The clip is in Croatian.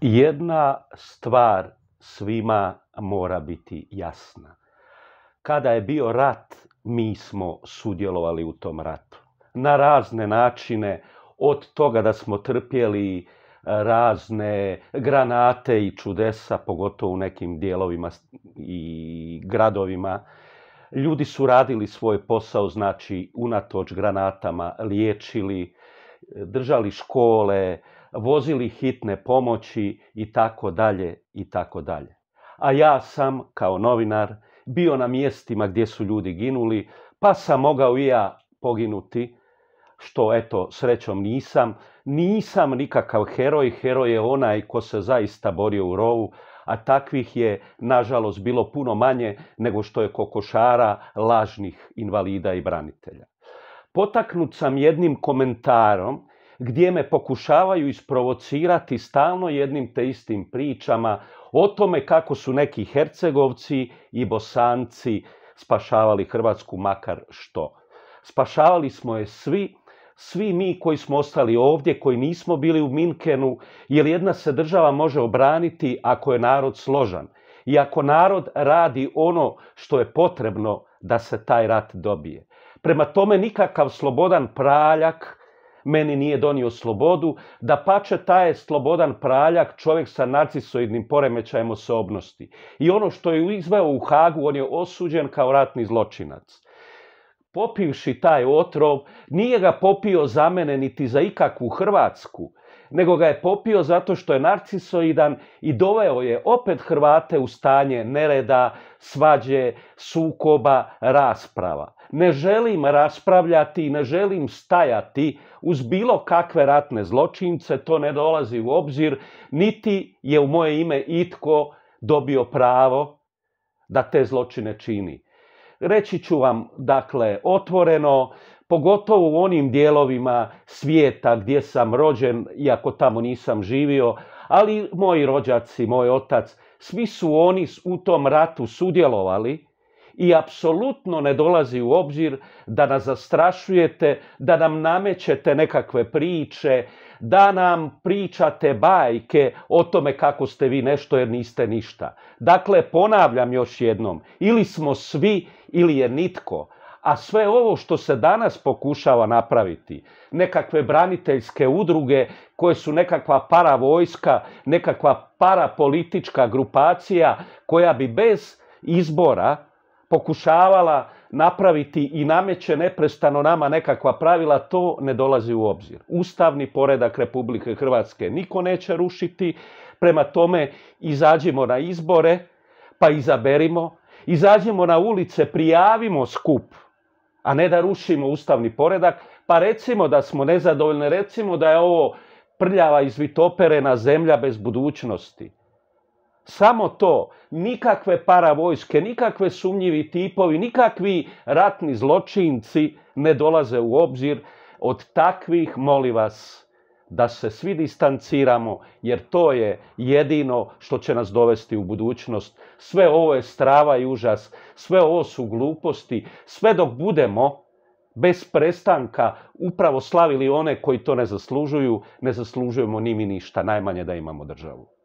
Jedna stvar svima mora biti jasna. Kada je bio rat, mi smo sudjelovali u tom ratu. Na razne načine, od toga da smo trpjeli e, razne granate i čudesa, pogotovo u nekim dijelovima i gradovima. Ljudi su radili svoj posao, znači unatoč granatama, liječili, e, držali škole, vozili hitne pomoći i tako dalje i tako dalje. A ja sam, kao novinar, bio na mjestima gdje su ljudi ginuli, pa sam mogao i ja poginuti, što eto, srećom nisam. Nisam nikakav heroj, heroj je onaj ko se zaista borio u rovu, a takvih je, nažalost, bilo puno manje nego što je kokošara lažnih invalida i branitelja. Potaknut sam jednim komentarom gdje me pokušavaju isprovocirati stalno jednim te istim pričama o tome kako su neki Hercegovci i Bosanci spašavali Hrvatsku makar što. Spašavali smo je svi, svi mi koji smo ostali ovdje, koji nismo bili u Minkenu, jer jedna se država može obraniti ako je narod složan i ako narod radi ono što je potrebno da se taj rat dobije. Prema tome nikakav slobodan praljak, meni nije donio slobodu, da pače taj je slobodan praljak čovjek sa narcisoidnim poremećajem osobnosti. I ono što je izveo u Hagu, on je osuđen kao ratni zločinac. Popivši taj otrov, nije ga popio za mene niti za ikakvu Hrvatsku, nego ga je popio zato što je narcisoidan i doveo je opet Hrvate u stanje nereda, svađe, sukoba, rasprava ne želim raspravljati, ne želim stajati uz bilo kakve ratne zločince, to ne dolazi u obzir, niti je u moje ime itko dobio pravo da te zločine čini. Reći ću vam, dakle, otvoreno, pogotovo u onim dijelovima svijeta gdje sam rođen, iako tamo nisam živio, ali moji rođaci, moj otac, svi su oni u tom ratu sudjelovali, i apsolutno ne dolazi u obzir da nas zastrašujete, da nam namećete nekakve priče, da nam pričate bajke o tome kako ste vi nešto jer niste ništa. Dakle, ponavljam još jednom, ili smo svi ili je nitko. A sve ovo što se danas pokušava napraviti, nekakve braniteljske udruge koje su nekakva paravojska, nekakva parapolitička grupacija koja bi bez izbora pokušavala napraviti i nameće neprestano nama nekakva pravila, to ne dolazi u obzir. Ustavni poredak Republike Hrvatske niko neće rušiti, prema tome izađimo na izbore, pa izaberimo, izađimo na ulice, prijavimo skup, a ne da rušimo ustavni poredak, pa recimo da smo nezadovoljni, recimo da je ovo prljava izvitoperena zemlja bez budućnosti. Samo to, nikakve paravojske, nikakve sumnjivi tipovi, nikakvi ratni zločinci ne dolaze u obzir. Od takvih, molim vas, da se svi distanciramo, jer to je jedino što će nas dovesti u budućnost. Sve ovo je strava i užas, sve ovo su gluposti, sve dok budemo bez prestanka upravo slavili one koji to ne zaslužuju, ne zaslužujemo ni mi ništa, najmanje da imamo državu.